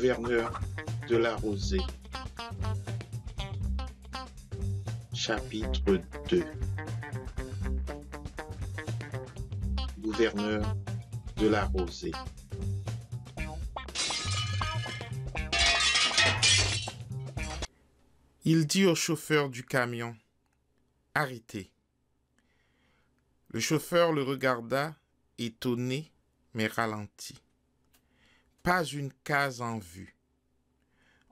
gouverneur de la Rosée. Chapitre 2 Gouverneur de la Rosée. Il dit au chauffeur du camion Arrêtez. Le chauffeur le regarda, étonné, mais ralenti pas une case en vue.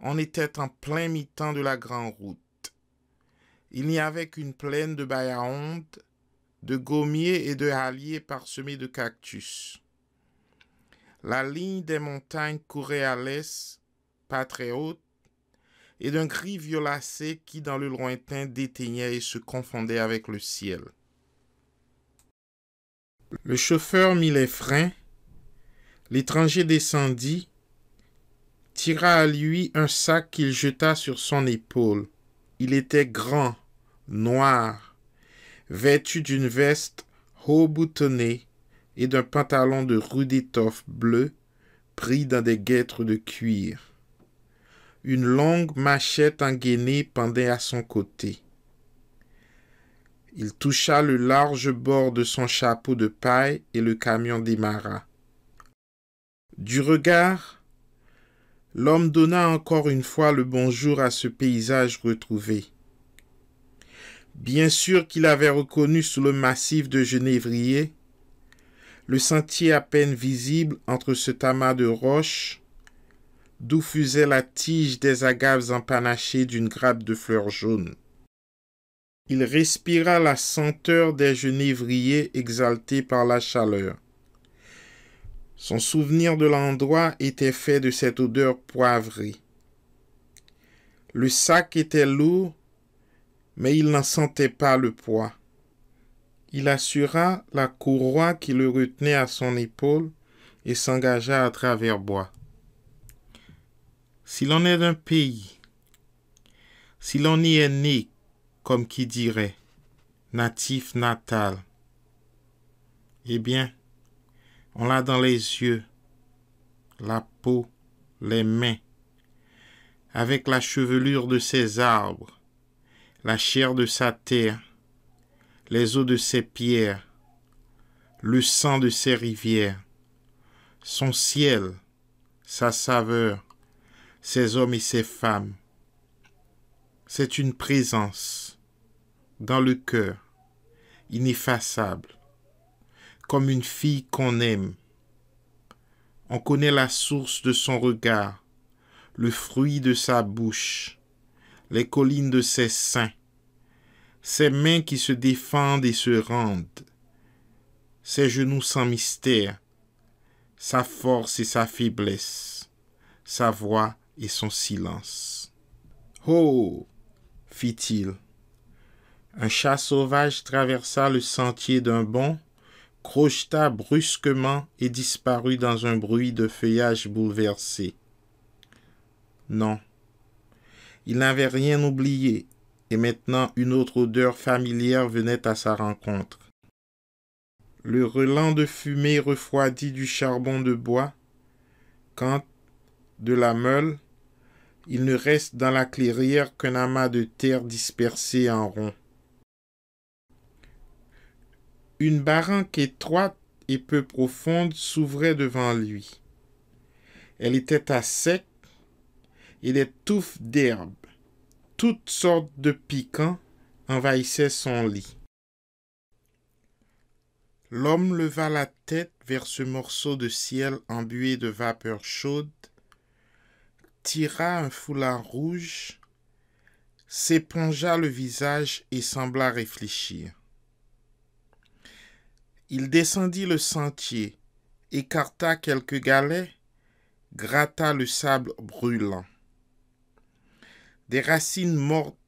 On était en plein mi-temps de la grande route. Il n'y avait qu'une plaine de ondes, de gommiers et de halliers parsemés de cactus. La ligne des montagnes courait à l'est, pas très haute, et d'un gris violacé qui, dans le lointain, déteignait et se confondait avec le ciel. Le chauffeur mit les freins L'étranger descendit, tira à lui un sac qu'il jeta sur son épaule. Il était grand, noir, vêtu d'une veste haut boutonnée et d'un pantalon de rude étoffe bleue pris dans des guêtres de cuir. Une longue machette engainée pendait à son côté. Il toucha le large bord de son chapeau de paille et le camion démarra. Du regard, l'homme donna encore une fois le bonjour à ce paysage retrouvé. Bien sûr qu'il avait reconnu sous le massif de Genévrier le sentier à peine visible entre ce tamas de roches, d'où fusait la tige des agaves empanachées d'une grappe de fleurs jaunes. Il respira la senteur des genévriers exaltés par la chaleur. Son souvenir de l'endroit était fait de cette odeur poivrée. Le sac était lourd, mais il n'en sentait pas le poids. Il assura la courroie qui le retenait à son épaule et s'engagea à travers bois. Si l'on est d'un pays, si l'on y est né, comme qui dirait, natif natal, eh bien, on l'a dans les yeux, la peau, les mains, avec la chevelure de ses arbres, la chair de sa terre, les eaux de ses pierres, le sang de ses rivières, son ciel, sa saveur, ses hommes et ses femmes. C'est une présence dans le cœur, ineffaçable, comme une fille qu'on aime. On connaît la source de son regard, le fruit de sa bouche, les collines de ses seins, ses mains qui se défendent et se rendent, ses genoux sans mystère, sa force et sa faiblesse, sa voix et son silence. Oh fit-il. Un chat sauvage traversa le sentier d'un bond crocheta brusquement et disparut dans un bruit de feuillage bouleversé. Non. Il n'avait rien oublié, et maintenant une autre odeur familière venait à sa rencontre. Le relent de fumée refroidit du charbon de bois, quand, de la meule, il ne reste dans la clairière qu'un amas de terre dispersé en rond une baranque étroite et peu profonde s'ouvrait devant lui. Elle était à sec et des touffes d'herbe, toutes sortes de piquants, envahissaient son lit. L'homme leva la tête vers ce morceau de ciel embué de vapeur chaude, tira un foulard rouge, s'épongea le visage et sembla réfléchir. Il descendit le sentier, écarta quelques galets, gratta le sable brûlant. Des racines mortes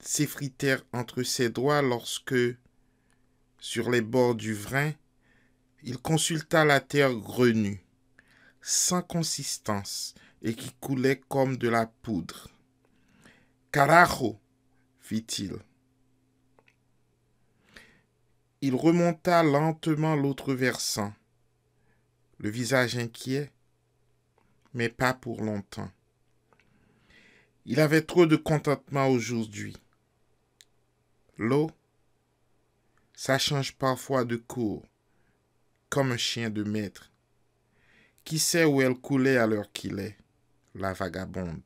s'effritèrent entre ses doigts lorsque, sur les bords du Vrin, il consulta la terre grenue, sans consistance et qui coulait comme de la poudre. Carajo, fit-il. Il remonta lentement l'autre versant, le visage inquiet, mais pas pour longtemps. Il avait trop de contentement aujourd'hui. L'eau, ça change parfois de cours, comme un chien de maître. Qui sait où elle coulait à l'heure qu'il est, la vagabonde.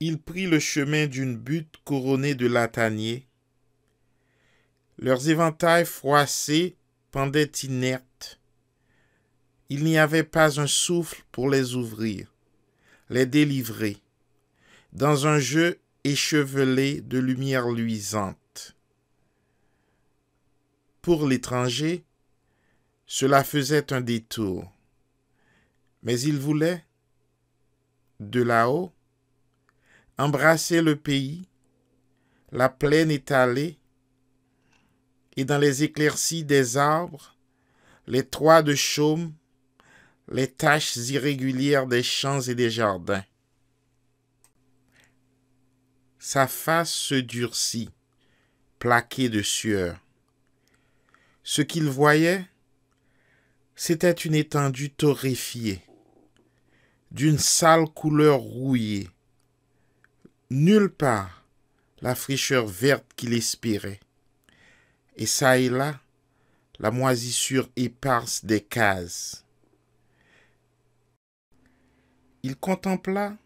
il prit le chemin d'une butte couronnée de lataniers. Leurs éventails froissés pendaient inertes. Il n'y avait pas un souffle pour les ouvrir, les délivrer, dans un jeu échevelé de lumière luisante. Pour l'étranger, cela faisait un détour, mais il voulait, de là-haut, embrasser le pays, la plaine étalée, et dans les éclaircies des arbres, les toits de chaume, les taches irrégulières des champs et des jardins. Sa face se durcit, plaquée de sueur. Ce qu'il voyait, c'était une étendue torréfiée, d'une sale couleur rouillée, nulle part la fraîcheur verte qu'il espérait. Et ça et là, la moisissure éparse des cases. Il contempla,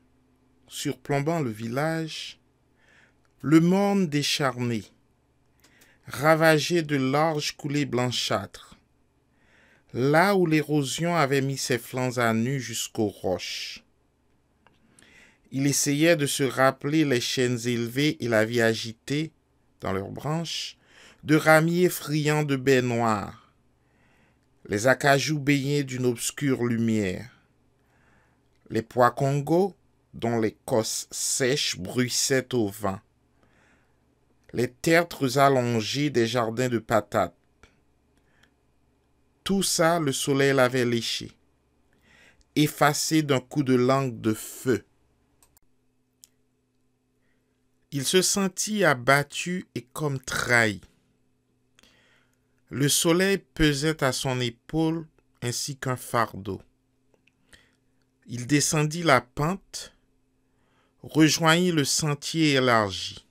surplombant le village, le monde décharné, ravagé de larges coulées blanchâtres, là où l'érosion avait mis ses flancs à nu jusqu'aux roches. Il essayait de se rappeler les chaînes élevées et la vie agitée, dans leurs branches, de ramiers friands de baies noires, les acajou baignés d'une obscure lumière, les pois congo dont les cosses sèches bruissaient au vent, les tertres allongés des jardins de patates. Tout ça, le soleil l'avait léché, effacé d'un coup de langue de feu. Il se sentit abattu et comme trahi. Le soleil pesait à son épaule ainsi qu'un fardeau. Il descendit la pente, rejoignit le sentier élargi.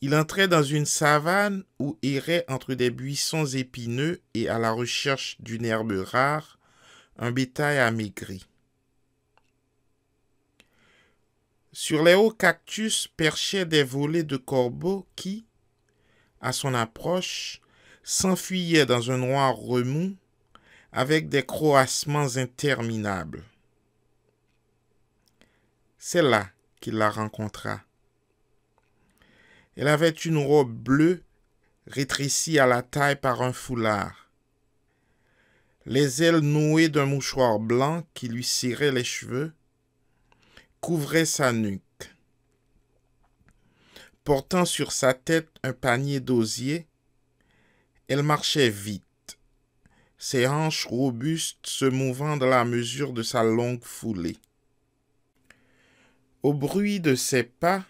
Il entrait dans une savane où errait entre des buissons épineux et à la recherche d'une herbe rare un bétail amaigri. Sur les hauts cactus perchaient des volées de corbeaux qui, à son approche, s'enfuyaient dans un noir remous avec des croassements interminables. C'est là qu'il la rencontra. Elle avait une robe bleue rétrécie à la taille par un foulard, les ailes nouées d'un mouchoir blanc qui lui serrait les cheveux, couvrait sa nuque. Portant sur sa tête un panier d'osier, elle marchait vite, ses hanches robustes se mouvant dans la mesure de sa longue foulée. Au bruit de ses pas,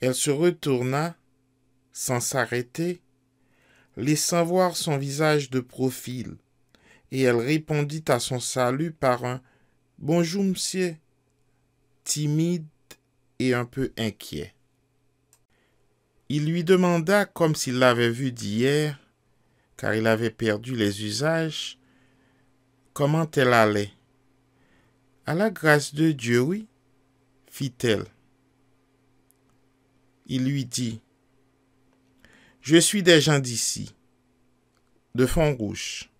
elle se retourna sans s'arrêter, laissant voir son visage de profil, et elle répondit à son salut par un Bonjour, monsieur timide et un peu inquiet. Il lui demanda, comme s'il l'avait vu d'hier, car il avait perdu les usages, comment elle allait. À la grâce de Dieu, oui, fit-elle. Il lui dit, Je suis des gens d'ici, de fond rouge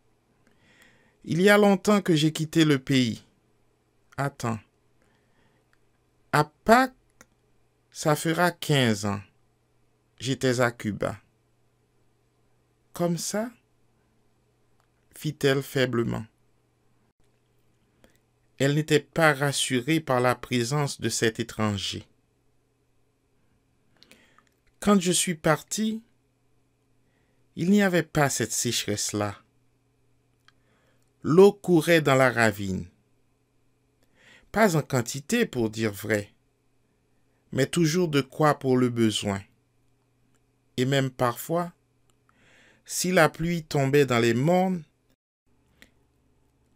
Il y a longtemps que j'ai quitté le pays. Attends, à Pâques, ça fera 15 ans. J'étais à Cuba. Comme ça fit-elle faiblement. Elle n'était pas rassurée par la présence de cet étranger. Quand je suis parti, il n'y avait pas cette sécheresse-là. L'eau courait dans la ravine pas en quantité pour dire vrai, mais toujours de quoi pour le besoin. Et même parfois, si la pluie tombait dans les mornes,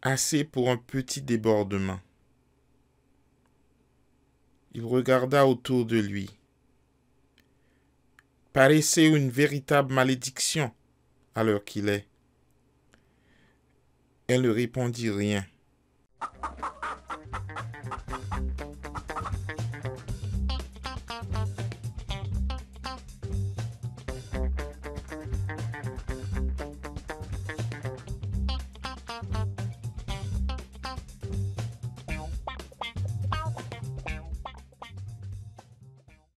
assez pour un petit débordement. Il regarda autour de lui. Paraissait une véritable malédiction à l'heure qu'il est. Elle ne répondit rien.